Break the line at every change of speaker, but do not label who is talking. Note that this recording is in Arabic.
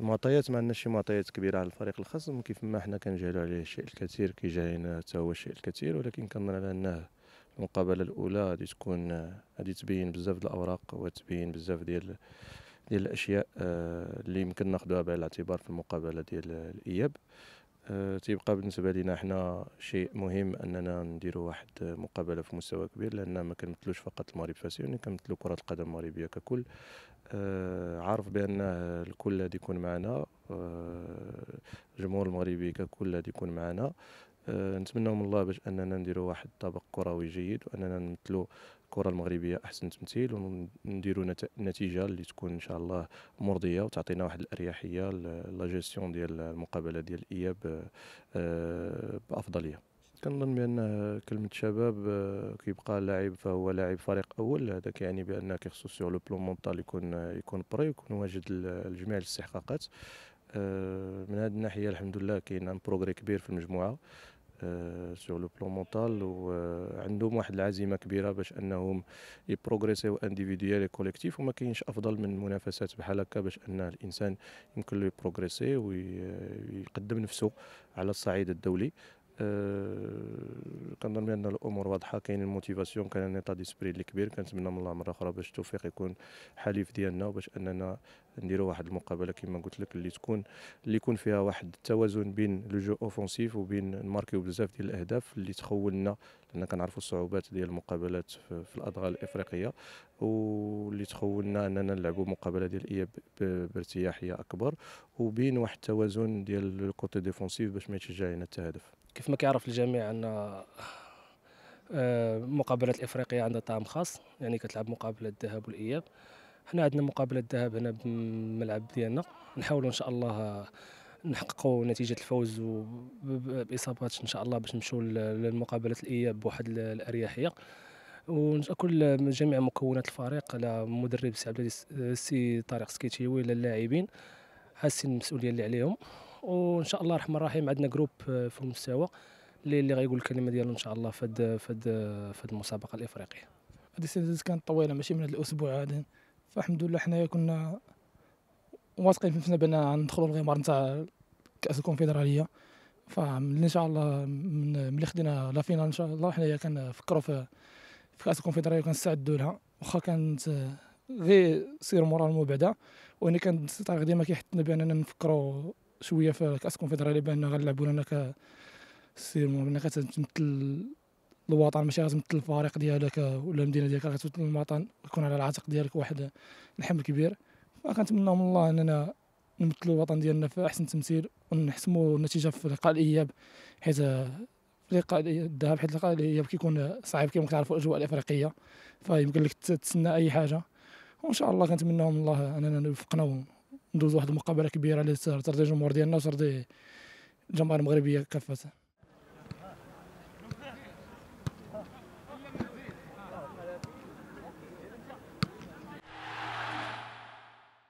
المعطيات ما عندناش شي معطيات كبيره على الفريق الخصم كيف ما حنا كنجهلوا عليه الشيء الكثير كي جاينا حتى هو الشيء الكثير ولكن كنظن على انه المقابله الاولى غادي تكون غادي تبين بزاف ديال الاوراق وتبين بزاف ديال ديال الاشياء آه، اللي يمكن ناخذوها بعين الاعتبار في المقابله ديال الاياب آه، تيبقى بالنسبه لنا حنا شيء مهم اننا نديروا واحد مقابله في مستوى كبير لان ما كنمثلوش فقط المغرب فاسيوني كنمثلوا كره القدم المغربيه ككل آه، عارف بان الكل غادي يكون معنا آه، الجمهور المغربي ككل غادي يكون معنا آه، نتمنوا من الله باش اننا نديروا واحد الطبق كروي جيد واننا نمثلوا الكره المغربيه احسن تمثيل ونديروا نتيجه اللي تكون ان شاء الله مرضيه وتعطينا واحد الاريحيه لا جيستيون ديال المقابله ديال الاياب آه، بافضليه كنظن بان كلمه شباب آه، كيبقى لاعب فهو لاعب فريق اول هذا كيعني بان كيخصو سور لو بلون مونطال يكون يكون بري ويكون واجد لجميع الاستحقاقات Euh, من هذه الناحيه الحمد لله كاين ان بروغري كبير في المجموعه سور لو بلون مونتال وعندهم واحد العزيمه كبيره باش انهم يبروغريسيو انديفيديال كوليكتيف وما كاينش افضل من منافسات بحال هكا باش ان الانسان يمكن له يبروغريسي ويقدم آه، نفسه على الصعيد الدولي آه، كنظن بان الامور واضحه كاين الموتيفاسيون كاين نيطا ديسبري اللي كبير كنتمنى من الله مره اخرى باش التوفيق يكون حليف ديالنا وباش اننا نديروا واحد المقابله كما قلت لك اللي تكون اللي يكون فيها واحد التوازن بين لو جو اوفونسيف وبين نماركيو بزاف ديال الاهداف اللي تخولنا لان كنعرفوا الصعوبات ديال المقابلات في الادغال الافريقيه واللي تخولنا اننا نلعبوا مقابله ديال اياب بارتياحيه اكبر وبين واحد التوازن ديال الكوتي ديفونسيف باش ما يتشجع علينا التهدف
كيف ما كيعرف الجميع ان المقابلات آه، الافريقيه عندها طعم خاص يعني كتلعب مقابله الذهاب والاياب حنا عندنا مقابله الذهاب هنا بالملعب ديالنا نحاولوا ان شاء الله آه، نحققوا نتيجه الفوز باصابات ان شاء الله باش نمشيو للمقابله الاياب بواحد الاريحيه وكل جميع مكونات الفريق على مدرب سي عبد السي آه، طارق سكيتيوي للاعبين اللاعبين حاسين المسؤوليه اللي عليهم وان شاء الله الرحمن الرحيم عندنا جروب آه، في المستوى اللي اللي غيقول الكلمه ديالو ان شاء الله في هاد في في المسابقه الافريقيه
هذه السيزون كانت طويله ماشي من هذا الاسبوع هذا فالحمد لله حنايا كنا واثقين في نفسنا بان ندخلوا الغمار نتاع كاس الكونفدراليه فملي ان شاء الله من ملي خدينا لا فينال ان شاء الله حنايا كنفكروا في في كاس الكونفدراليه وكنستعدوا لها واخا كانت غير سير مورال بعدا وانا كانت الطريق ديما كيحثنا باننا نفكروا شويه في كاس كونفدرالي بان غنلعبوا ك سير انك تمثل الوطن ماشي غتمثل الفريق ديالك ولا المدينه ديالك غتمثل الوطن ويكون على العاتق ديالك واحد الحمل كبير فكنتمنى من الله اننا نمثل الوطن ديالنا في احسن تمثيل ونحسموا النتيجه في لقاء الاياب حيت لقاء الذهاب حيت لقاء الاياب كيكون صعيب كما كتعرفوا الاجواء الافريقيه فيمكن لك تتسنى اي حاجه وان شاء الله كنتمناو من الله اننا نوفقنا ندوز واحد المقابله كبيره اللي ترضي الجمهور ديالنا وترضي الجماهير المغربيه كافه